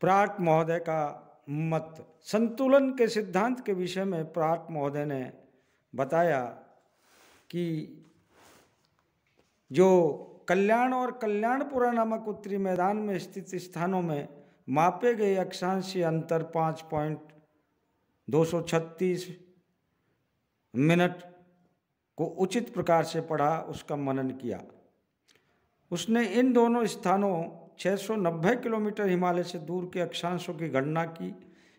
Pratt महोदय का मत संतुलन के सिद्धांत के विषय में प्राट महोदय ने बताया कि जो कल्याण और कल्याणपुरा नामक उत्तरी मैदान में स्थित स्थानों में मापे गए अक्षांशीय अंतर पाँच पॉइंट दो सौ छत्तीस मिनट को उचित प्रकार से पढ़ा उसका मनन किया उसने इन दोनों स्थानों 690 किलोमीटर हिमालय से दूर के अक्षांशों की गणना की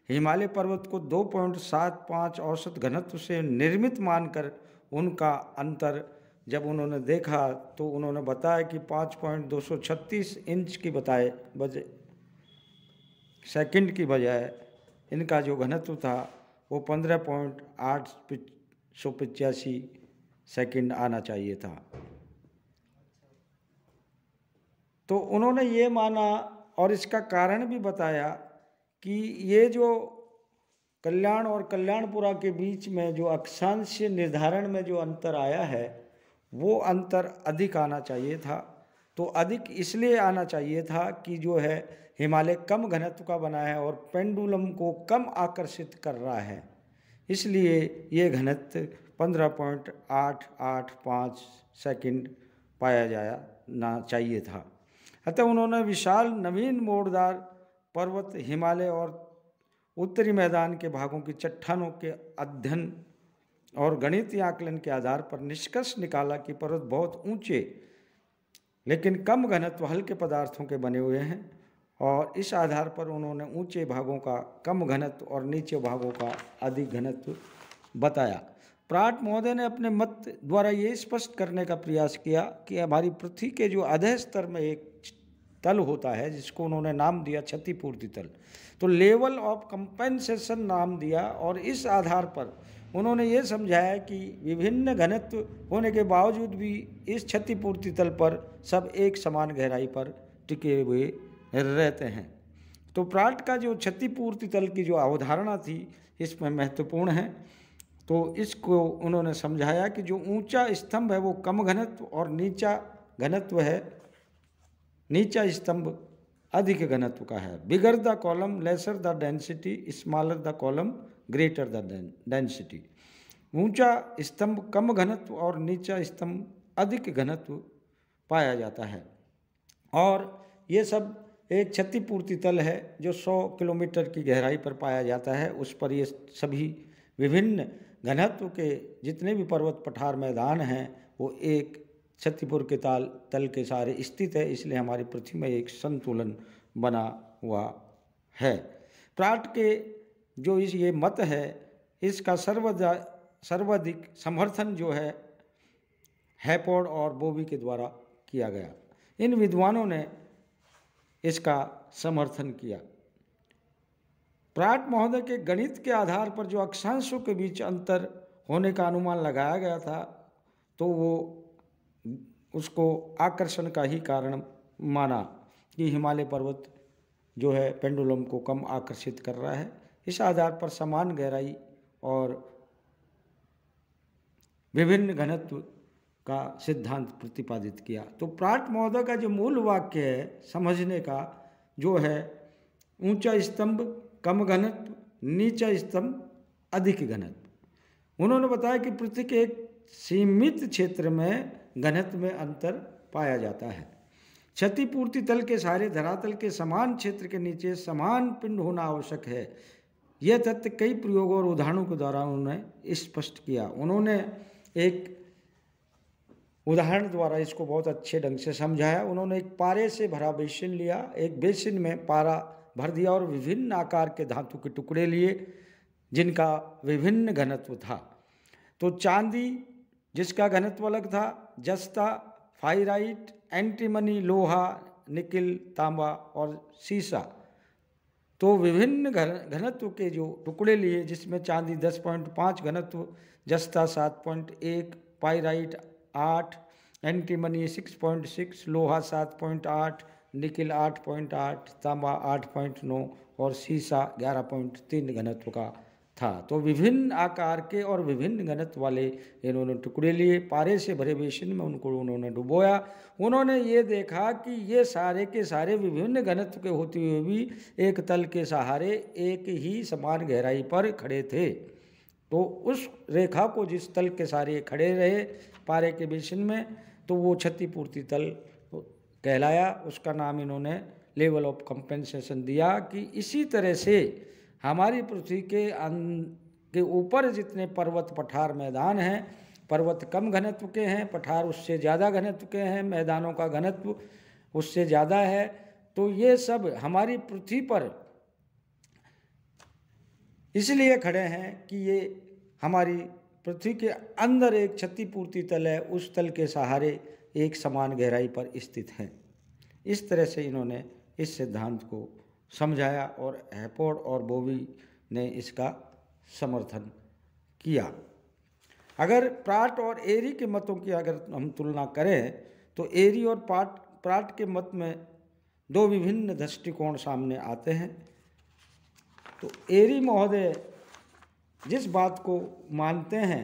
हिमालय पर्वत को 2.75 औसत घनत्व से निर्मित मानकर उनका अंतर जब उन्होंने देखा तो उन्होंने बताया कि 5.236 इंच की बताए बजे सेकंड की बजाय इनका जो घनत्व था वो पंद्रह पॉइंट आठ सौ सेकेंड आना चाहिए था तो उन्होंने ये माना और इसका कारण भी बताया कि ये जो कल्याण और कल्याणपुरा के बीच में जो अक्षांश निर्धारण में जो अंतर आया है वो अंतर अधिक आना चाहिए था तो अधिक इसलिए आना चाहिए था कि जो है हिमालय कम घनत्व का बना है और पेंडुलम को कम आकर्षित कर रहा है इसलिए ये घनत्व पंद्रह पॉइंट आठ आठ पाँच सेकेंड पाया ना चाहिए था अतः उन्होंने विशाल नवीन मोड़दार पर्वत हिमालय और उत्तरी मैदान के भागों की चट्टानों के अध्ययन और गणितीय आकलन के आधार पर निष्कर्ष निकाला कि पर्वत बहुत ऊंचे लेकिन कम घनत्व हल्के पदार्थों के बने हुए हैं और इस आधार पर उन्होंने ऊंचे भागों का कम घनत्व और नीचे भागों का अधिक घनत्व बताया प्राट महोदय ने अपने मत द्वारा ये स्पष्ट करने का प्रयास किया कि हमारी पृथ्वी के जो अधय स्तर में एक तल होता है जिसको उन्होंने नाम दिया क्षतिपूर्ति तल तो लेवल ऑफ कंपेंसेशन नाम दिया और इस आधार पर उन्होंने ये समझाया कि विभिन्न घनत्व होने के बावजूद भी इस क्षतिपूर्ति तल पर सब एक समान गहराई पर टिके हुए रहते हैं तो प्राट का जो क्षतिपूर्ति तल की जो अवधारणा थी इसमें महत्वपूर्ण है तो इसको उन्होंने समझाया कि जो ऊंचा स्तंभ है वो कम घनत्व और नीचा घनत्व है नीचा स्तंभ अधिक घनत्व का है bigger the column lesser the density smaller the column greater the density ऊंचा स्तंभ कम घनत्व और नीचा स्तंभ अधिक घनत्व पाया जाता है और ये सब एक क्षतिपूर्ति तल है जो 100 किलोमीटर की गहराई पर पाया जाता है उस पर ये सभी विभिन्न घनत्व के जितने भी पर्वत पठार मैदान हैं वो एक क्षतिपुर के ताल तल के सारे स्थित है इसलिए हमारी पृथ्वी में एक संतुलन बना हुआ है प्राट के जो इस ये मत है इसका सर्वदा सर्वाधिक समर्थन जो है हैपोड और बोबी के द्वारा किया गया इन विद्वानों ने इसका समर्थन किया प्राट महोदय के गणित के आधार पर जो अक्षांशों के बीच अंतर होने का अनुमान लगाया गया था तो वो उसको आकर्षण का ही कारण माना कि हिमालय पर्वत जो है पेंडुलम को कम आकर्षित कर रहा है इस आधार पर समान गहराई और विभिन्न घनत्व का सिद्धांत प्रतिपादित किया तो प्राट महोदय का जो मूल वाक्य है समझने का जो है ऊंचा स्तंभ कम घनत्व नीचा स्तंभ अधिक घनत्व उन्होंने बताया कि पृथ्वी के एक सीमित क्षेत्र में घनत्व में अंतर पाया जाता है क्षतिपूर्ति तल के सहारे धरातल के समान क्षेत्र के नीचे समान पिंड होना आवश्यक है यह तथ्य कई प्रयोगों और उदाहरणों के द्वारा उन्होंने स्पष्ट किया उन्होंने एक उदाहरण द्वारा इसको बहुत अच्छे ढंग से समझाया उन्होंने एक पारे से भरा बेसिन लिया एक बेसिन में पारा भर दिया और विभिन्न आकार के धातु के टुकड़े लिए जिनका विभिन्न घनत्व था तो चांदी जिसका घनत्व अलग था जस्ता फाइराइट एंटीमनी लोहा निकिल तांबा और सीसा तो विभिन्न घन घनत्व के जो टुकड़े लिए जिसमें चांदी दस पॉइंट पाँच घनत्व जस्ता सात पॉइंट एक पाइराइट आठ एंटीमनी सिक्स पॉइंट सिक्स लोहा सात पॉइंट आठ निकिल आठ पॉइंट आठ तांबा आठ पॉइंट नौ और सीसा ग्यारह पॉइंट तीन घनत्व का था तो विभिन्न आकार के और विभिन्न घनत्व वाले इन्होंने टुकड़े लिए पारे से भरे बेसिन में उनको उन्होंने डुबोया उन्होंने ये देखा कि ये सारे के सारे विभिन्न घनत्व के होते हुए भी एक तल के सहारे एक ही समान गहराई पर खड़े थे तो उस रेखा को जिस तल के सहारे खड़े रहे पारे के बेसिन में तो वो क्षतिपूर्ति तल कहलाया उसका नाम इन्होंने लेवल ऑफ कंपेंसेशन दिया कि इसी तरह से हमारी पृथ्वी के अन अं-, के ऊपर जितने पर्वत पठार मैदान हैं पर्वत कम घनत्व के हैं पठार उससे ज़्यादा घनत्व के हैं मैदानों का घनत्व उससे ज़्यादा है तो ये सब हमारी पृथ्वी पर इसलिए खड़े हैं कि ये हमारी पृथ्वी के अंदर एक क्षतिपूर्ति तल है उस तल के सहारे एक समान गहराई पर स्थित हैं इस तरह से इन्होंने इस सिद्धांत को समझाया और हैपोड़ और बोवी ने इसका समर्थन किया अगर प्राट और एरी के मतों की अगर हम तुलना करें तो एरी और पाट प्राट के मत में दो विभिन्न दृष्टिकोण सामने आते हैं तो एरी महोदय जिस बात को मानते हैं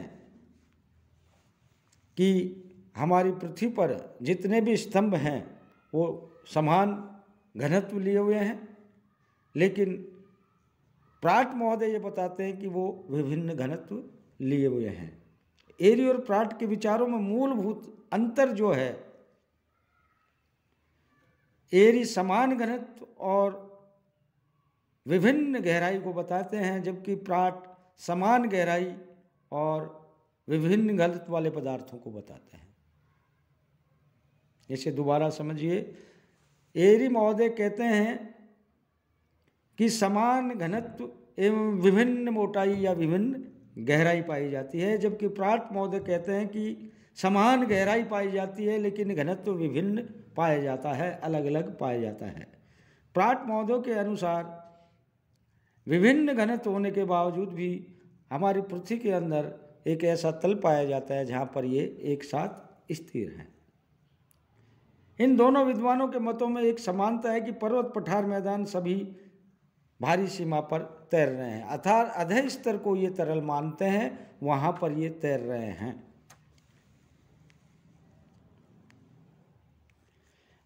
कि हमारी पृथ्वी पर जितने भी स्तंभ हैं वो समान घनत्व लिए हुए हैं लेकिन प्राट महोदय ये बताते हैं कि वो विभिन्न घनत्व लिए हुए हैं एरी और प्राट के विचारों में मूलभूत अंतर जो है एरी समान घनत्व और विभिन्न गहराई को बताते हैं जबकि प्राट समान गहराई और विभिन्न घनत्व वाले पदार्थों को बताते हैं इसे दोबारा समझिए एरी महोदय कहते हैं कि समान घनत्व एवं विभिन्न मोटाई या विभिन्न गहराई पाई जाती है जबकि प्राट महोदय कहते हैं कि समान गहराई पाई जाती है लेकिन घनत्व विभिन्न पाया जाता है अलग अलग पाया जाता है प्राट महोदय के अनुसार विभिन्न घनत्व होने के बावजूद भी हमारी पृथ्वी के अंदर एक ऐसा तल पाया जाता है जहाँ पर ये एक साथ स्थिर हैं इन दोनों विद्वानों के मतों में एक समानता है कि पर्वत पठार मैदान सभी भारी सीमा पर तैर रहे हैं अर्थात अधय स्तर को ये तरल मानते हैं वहाँ पर ये तैर रहे हैं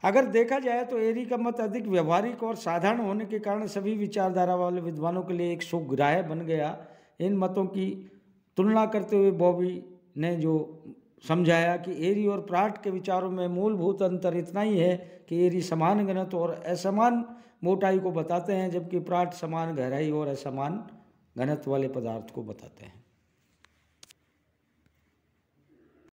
अगर देखा जाए तो एरी का मत अधिक व्यवहारिक और साधारण होने के कारण सभी विचारधारा वाले विद्वानों के लिए एक सुग्राह्य बन गया इन मतों की तुलना करते हुए बॉबी ने जो समझाया कि एरी और प्राट के विचारों में मूलभूत अंतर इतना ही है कि एरी समान घनत्व और असमान मोटाई को बताते हैं जबकि प्राट समान गहराई और असमान घनत्व वाले पदार्थ को बताते हैं